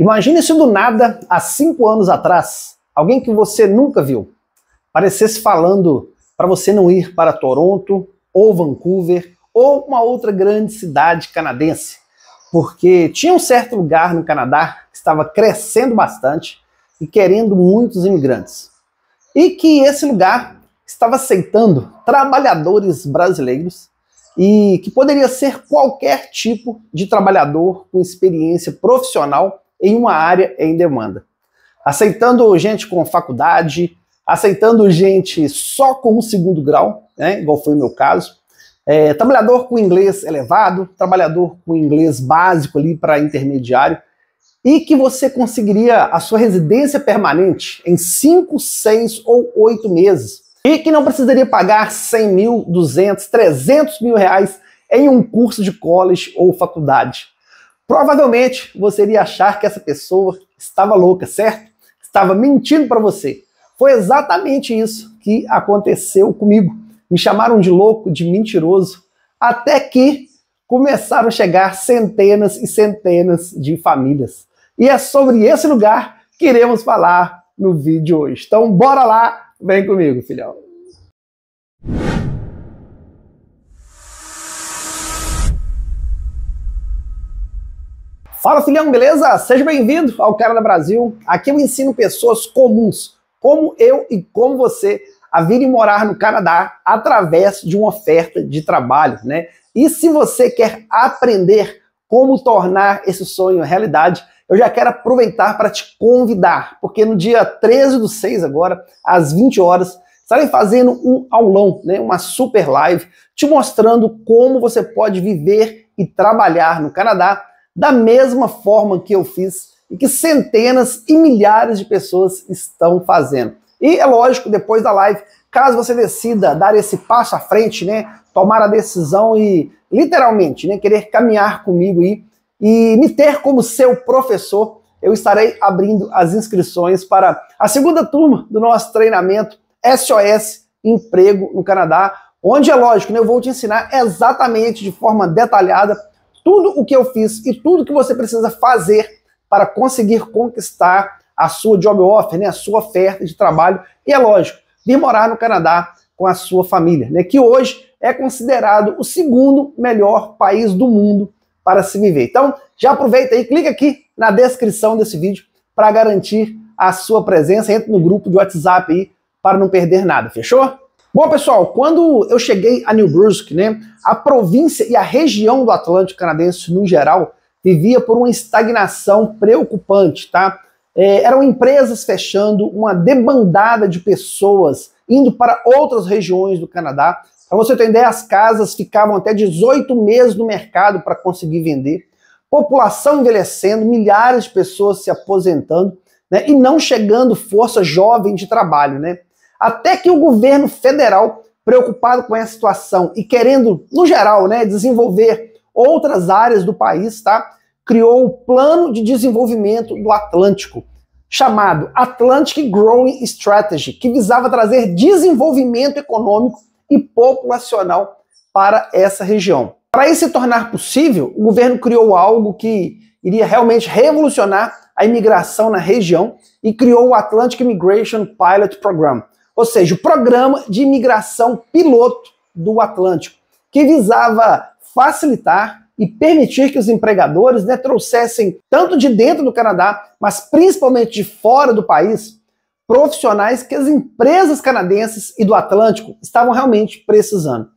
Imagine se do nada, há cinco anos atrás, alguém que você nunca viu parecesse falando para você não ir para Toronto ou Vancouver ou uma outra grande cidade canadense, porque tinha um certo lugar no Canadá que estava crescendo bastante e querendo muitos imigrantes, e que esse lugar estava aceitando trabalhadores brasileiros e que poderia ser qualquer tipo de trabalhador com experiência profissional em uma área em demanda. Aceitando gente com faculdade, aceitando gente só com o segundo grau, né, igual foi o meu caso. É, trabalhador com inglês elevado, trabalhador com inglês básico ali para intermediário, e que você conseguiria a sua residência permanente em 5, 6 ou 8 meses, e que não precisaria pagar 100 mil, 200, 300 mil reais em um curso de college ou faculdade. Provavelmente você iria achar que essa pessoa estava louca, certo? Estava mentindo para você. Foi exatamente isso que aconteceu comigo. Me chamaram de louco, de mentiroso, até que começaram a chegar centenas e centenas de famílias. E é sobre esse lugar que iremos falar no vídeo hoje. Então, bora lá, vem comigo, filhão. Fala filhão, beleza? Seja bem-vindo ao Cara da Brasil. Aqui eu ensino pessoas comuns, como eu e como você, a vir morar no Canadá através de uma oferta de trabalho, né? E se você quer aprender como tornar esse sonho realidade, eu já quero aproveitar para te convidar, porque no dia 13 do 6 agora, às 20 horas, estarei fazendo um aulão, né, uma super live, te mostrando como você pode viver e trabalhar no Canadá da mesma forma que eu fiz e que centenas e milhares de pessoas estão fazendo. E é lógico, depois da live, caso você decida dar esse passo à frente, né, tomar a decisão e literalmente, né, querer caminhar comigo aí e me ter como seu professor, eu estarei abrindo as inscrições para a segunda turma do nosso treinamento SOS Emprego no Canadá, onde é lógico, né, eu vou te ensinar exatamente de forma detalhada tudo o que eu fiz e tudo que você precisa fazer para conseguir conquistar a sua job offer, né, a sua oferta de trabalho. E é lógico, vir morar no Canadá com a sua família, né, que hoje é considerado o segundo melhor país do mundo para se viver. Então, já aproveita aí, clica aqui na descrição desse vídeo para garantir a sua presença. Entre no grupo de WhatsApp aí para não perder nada, fechou? Bom, pessoal, quando eu cheguei a New Brunswick, né, a província e a região do Atlântico Canadense no geral vivia por uma estagnação preocupante, tá? É, eram empresas fechando, uma debandada de pessoas indo para outras regiões do Canadá. Para você ter ideia, as casas ficavam até 18 meses no mercado para conseguir vender. População envelhecendo, milhares de pessoas se aposentando né, e não chegando força jovem de trabalho, né? Até que o governo federal, preocupado com essa situação e querendo, no geral, né, desenvolver outras áreas do país, tá? criou o Plano de Desenvolvimento do Atlântico, chamado Atlantic Growing Strategy, que visava trazer desenvolvimento econômico e populacional para essa região. Para isso se tornar possível, o governo criou algo que iria realmente revolucionar a imigração na região e criou o Atlantic Immigration Pilot Program, ou seja, o programa de imigração piloto do Atlântico, que visava facilitar e permitir que os empregadores né, trouxessem, tanto de dentro do Canadá, mas principalmente de fora do país, profissionais que as empresas canadenses e do Atlântico estavam realmente precisando.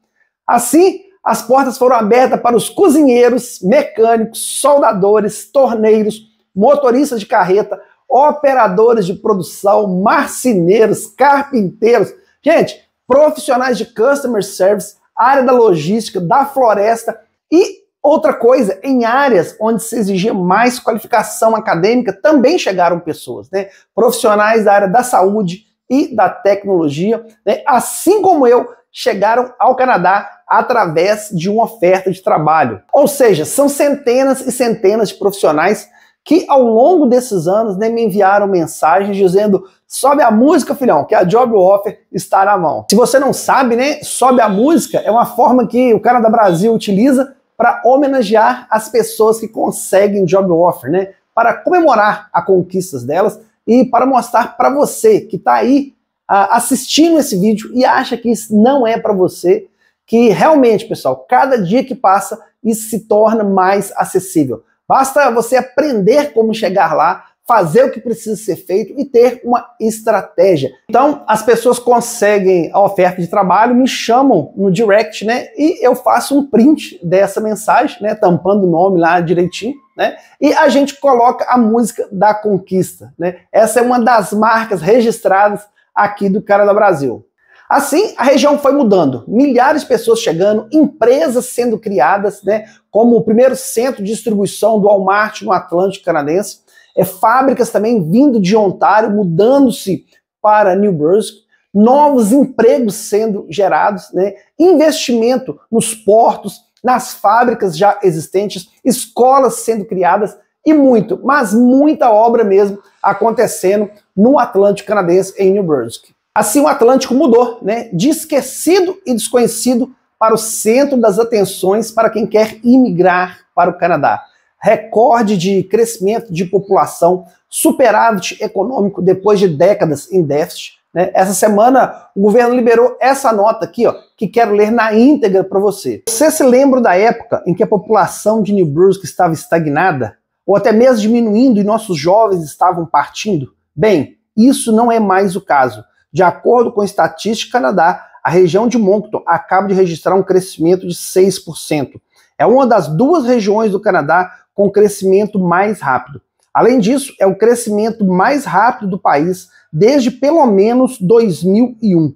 Assim, as portas foram abertas para os cozinheiros, mecânicos, soldadores, torneiros, motoristas de carreta, operadores de produção, marceneiros, carpinteiros, gente, profissionais de customer service, área da logística, da floresta e outra coisa, em áreas onde se exigia mais qualificação acadêmica, também chegaram pessoas, né? Profissionais da área da saúde e da tecnologia, né? assim como eu, chegaram ao Canadá através de uma oferta de trabalho. Ou seja, são centenas e centenas de profissionais que ao longo desses anos né, me enviaram mensagens dizendo: sobe a música, filhão, que a job offer está na mão. Se você não sabe, né, sobe a música é uma forma que o Canadá Brasil utiliza para homenagear as pessoas que conseguem job offer, né, para comemorar as conquistas delas e para mostrar para você que está aí ah, assistindo esse vídeo e acha que isso não é para você, que realmente, pessoal, cada dia que passa isso se torna mais acessível. Basta você aprender como chegar lá, fazer o que precisa ser feito e ter uma estratégia. Então, as pessoas conseguem a oferta de trabalho, me chamam no direct, né? E eu faço um print dessa mensagem, né? Tampando o nome lá direitinho, né? E a gente coloca a música da conquista, né? Essa é uma das marcas registradas aqui do Cara da Brasil. Assim, a região foi mudando, milhares de pessoas chegando, empresas sendo criadas, né, como o primeiro centro de distribuição do Walmart no Atlântico Canadense, é, fábricas também vindo de Ontário, mudando-se para New Brunswick, novos empregos sendo gerados, né, investimento nos portos, nas fábricas já existentes, escolas sendo criadas e muito, mas muita obra mesmo acontecendo no Atlântico Canadense, em New Brunswick. Assim, o Atlântico mudou, né, de esquecido e desconhecido para o centro das atenções para quem quer imigrar para o Canadá. Recorde de crescimento de população, superávit econômico depois de décadas em déficit. Né? Essa semana o governo liberou essa nota aqui, ó, que quero ler na íntegra para você. Você se lembra da época em que a população de New Brunswick estava estagnada? Ou até mesmo diminuindo e nossos jovens estavam partindo? Bem, isso não é mais o caso. De acordo com a Estatística Canadá, a região de Moncton acaba de registrar um crescimento de 6%. É uma das duas regiões do Canadá com crescimento mais rápido. Além disso, é o crescimento mais rápido do país desde pelo menos 2001.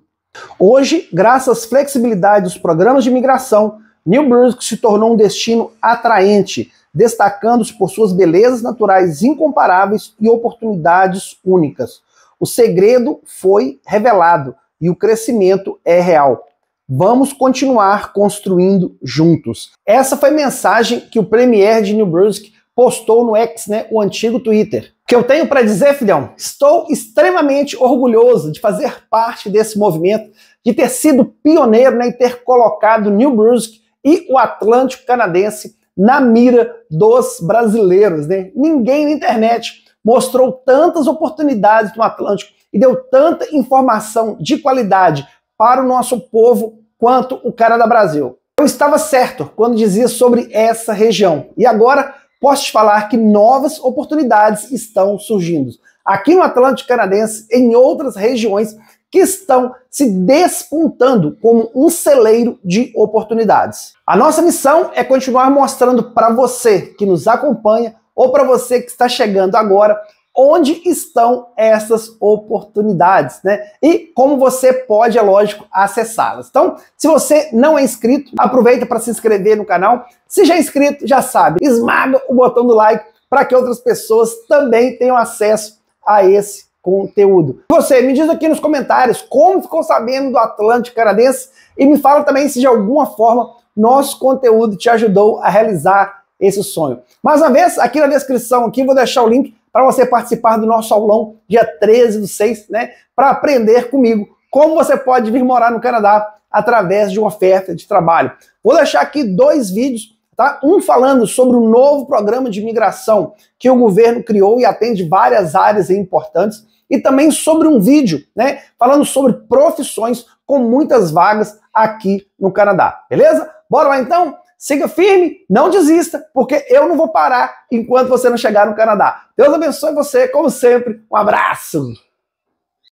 Hoje, graças à flexibilidade dos programas de imigração, New Brunswick se tornou um destino atraente, destacando-se por suas belezas naturais incomparáveis e oportunidades únicas. O segredo foi revelado e o crescimento é real. Vamos continuar construindo juntos. Essa foi a mensagem que o premier de New Brunswick postou no X, né, o antigo Twitter. O que eu tenho para dizer, filhão? Estou extremamente orgulhoso de fazer parte desse movimento, de ter sido pioneiro né, e ter colocado New Brunswick e o Atlântico Canadense na mira dos brasileiros. Né? Ninguém na internet mostrou tantas oportunidades no Atlântico e deu tanta informação de qualidade para o nosso povo quanto o cara da Brasil. Eu estava certo quando dizia sobre essa região. E agora posso te falar que novas oportunidades estão surgindo. Aqui no Atlântico Canadense, em outras regiões que estão se despontando como um celeiro de oportunidades. A nossa missão é continuar mostrando para você que nos acompanha ou para você que está chegando agora, onde estão essas oportunidades, né? E como você pode, é lógico, acessá-las. Então, se você não é inscrito, aproveita para se inscrever no canal. Se já é inscrito, já sabe, esmaga o botão do like para que outras pessoas também tenham acesso a esse conteúdo. Você me diz aqui nos comentários como ficou sabendo do Atlântico Canadense e me fala também se de alguma forma nosso conteúdo te ajudou a realizar esse sonho. Mais uma vez, aqui na descrição aqui, vou deixar o link para você participar do nosso aulão dia 13 do 6, né? Para aprender comigo como você pode vir morar no Canadá através de uma oferta de trabalho. Vou deixar aqui dois vídeos, tá? Um falando sobre o novo programa de imigração que o governo criou e atende várias áreas importantes, e também sobre um vídeo, né, falando sobre profissões com muitas vagas aqui no Canadá. Beleza? Bora lá então? Siga firme, não desista, porque eu não vou parar enquanto você não chegar no Canadá. Deus abençoe você, como sempre. Um abraço!